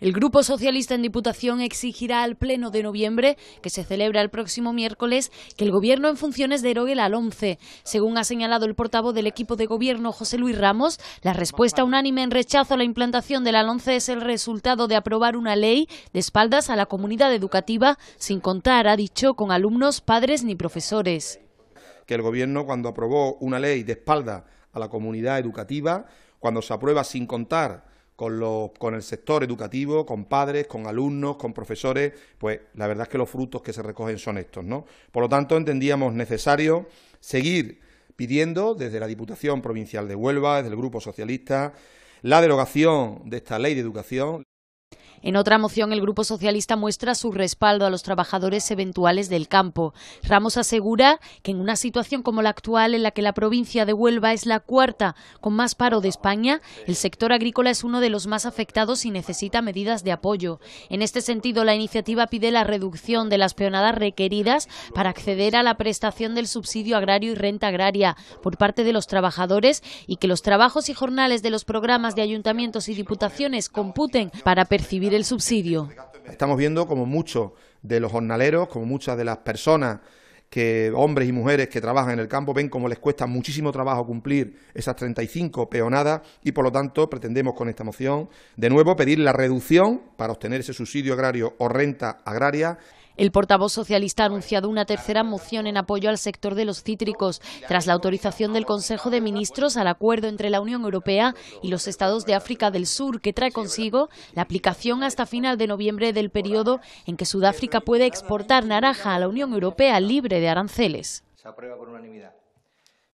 El Grupo Socialista en Diputación exigirá al Pleno de noviembre, que se celebra el próximo miércoles, que el Gobierno en funciones derogue la LOMCE. Según ha señalado el portavoz del equipo de Gobierno, José Luis Ramos, la respuesta unánime en rechazo a la implantación de la e es el resultado de aprobar una ley de espaldas a la comunidad educativa, sin contar, ha dicho, con alumnos, padres ni profesores. Que el Gobierno, cuando aprobó una ley de espaldas a la comunidad educativa, cuando se aprueba sin contar con, con el sector educativo, con padres, con alumnos, con profesores, pues la verdad es que los frutos que se recogen son estos, ¿no? Por lo tanto, entendíamos necesario seguir pidiendo desde la Diputación Provincial de Huelva, desde el Grupo Socialista, la derogación de esta ley de educación. En otra moción, el Grupo Socialista muestra su respaldo a los trabajadores eventuales del campo. Ramos asegura que en una situación como la actual, en la que la provincia de Huelva es la cuarta con más paro de España, el sector agrícola es uno de los más afectados y necesita medidas de apoyo. En este sentido, la iniciativa pide la reducción de las peonadas requeridas para acceder a la prestación del subsidio agrario y renta agraria por parte de los trabajadores y que los trabajos y jornales de los programas de ayuntamientos y diputaciones computen para percibir el subsidio. Estamos viendo como muchos de los jornaleros, como muchas de las personas que hombres y mujeres que trabajan en el campo ven cómo les cuesta muchísimo trabajo cumplir esas 35 peonadas y por lo tanto pretendemos con esta moción de nuevo pedir la reducción para obtener ese subsidio agrario o renta agraria. El portavoz socialista ha anunciado una tercera moción en apoyo al sector de los cítricos, tras la autorización del Consejo de Ministros al acuerdo entre la Unión Europea y los estados de África del Sur, que trae consigo la aplicación hasta final de noviembre del periodo en que Sudáfrica puede exportar naranja a la Unión Europea libre de aranceles.